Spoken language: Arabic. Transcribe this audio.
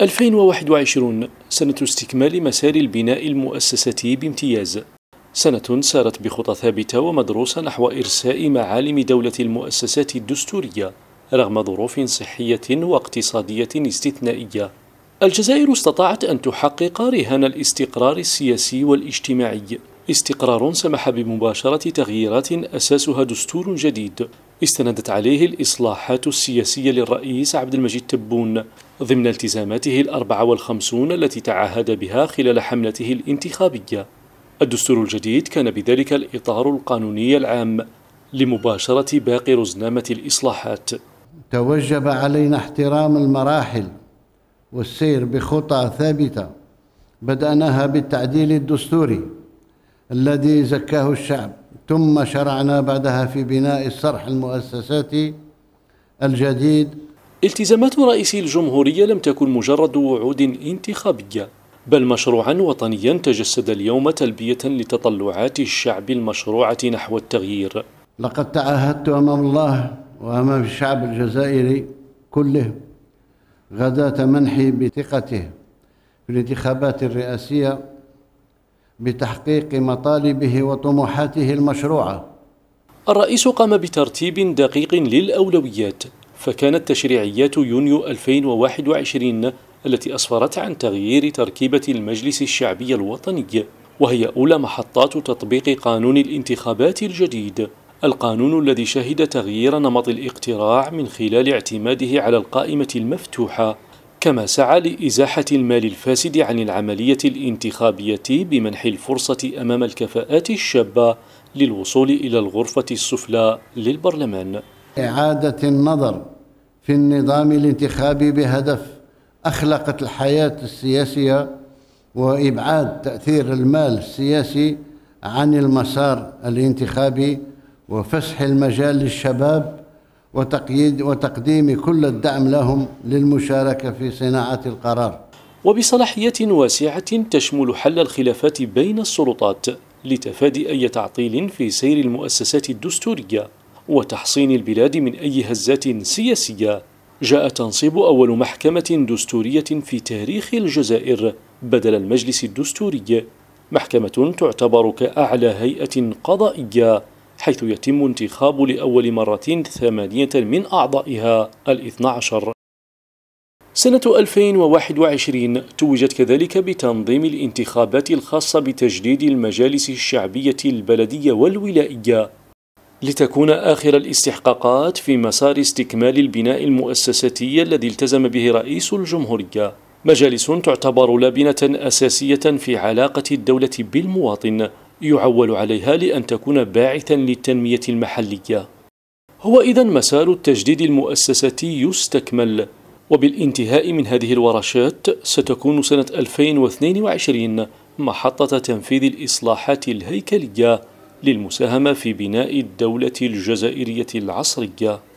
2021 سنة استكمال مسار البناء المؤسساتي بامتياز سنة سارت بخطى ثابتة ومدروسة نحو إرساء معالم دولة المؤسسات الدستورية رغم ظروف صحية واقتصادية استثنائية الجزائر استطاعت أن تحقق رهان الاستقرار السياسي والاجتماعي استقرار سمح بمباشرة تغييرات أساسها دستور جديد استندت عليه الإصلاحات السياسية للرئيس عبد المجيد تبون ضمن التزاماته الأربعة والخمسون التي تعهد بها خلال حملته الانتخابية الدستور الجديد كان بذلك الإطار القانوني العام لمباشرة باقي رزنامة الإصلاحات توجب علينا احترام المراحل والسير بخطى ثابتة بدأناها بالتعديل الدستوري الذي زكاه الشعب ثم شرعنا بعدها في بناء الصرح المؤسساتي الجديد التزامات رئيس الجمهورية لم تكن مجرد وعود انتخابية بل مشروعا وطنيا تجسد اليوم تلبية لتطلعات الشعب المشروعة نحو التغيير لقد تعهدت أمام الله وأمام الشعب الجزائري كله غداة منحي بثقته في الانتخابات الرئاسية بتحقيق مطالبه وطموحاته المشروعه الرئيس قام بترتيب دقيق للاولويات فكانت تشريعيات يونيو 2021 التي اسفرت عن تغيير تركيبه المجلس الشعبي الوطني وهي اولى محطات تطبيق قانون الانتخابات الجديد القانون الذي شهد تغيير نمط الاقتراع من خلال اعتماده على القائمه المفتوحه كما سعى لإزاحة المال الفاسد عن العملية الانتخابية بمنح الفرصة أمام الكفاءات الشابة للوصول إلى الغرفة السفلى للبرلمان إعادة النظر في النظام الانتخابي بهدف أخلقت الحياة السياسية وإبعاد تأثير المال السياسي عن المسار الانتخابي وفسح المجال للشباب وتقييد وتقديم كل الدعم لهم للمشاركة في صناعة القرار وبصلاحية واسعة تشمل حل الخلافات بين السلطات لتفادي أي تعطيل في سير المؤسسات الدستورية وتحصين البلاد من أي هزات سياسية جاء تنصيب أول محكمة دستورية في تاريخ الجزائر بدل المجلس الدستوري محكمة تعتبر كأعلى هيئة قضائية حيث يتم انتخاب لأول مرة ثمانية من أعضائها الاثنى عشر سنة 2021 توجت كذلك بتنظيم الانتخابات الخاصة بتجديد المجالس الشعبية البلدية والولائية لتكون آخر الاستحقاقات في مسار استكمال البناء المؤسساتي الذي التزم به رئيس الجمهورية مجالس تعتبر لبنة أساسية في علاقة الدولة بالمواطن يعول عليها لأن تكون باعثا للتنمية المحلية هو إذا مسار التجديد المؤسساتي يستكمل وبالانتهاء من هذه الورشات ستكون سنة 2022 محطة تنفيذ الإصلاحات الهيكلية للمساهمة في بناء الدولة الجزائرية العصرية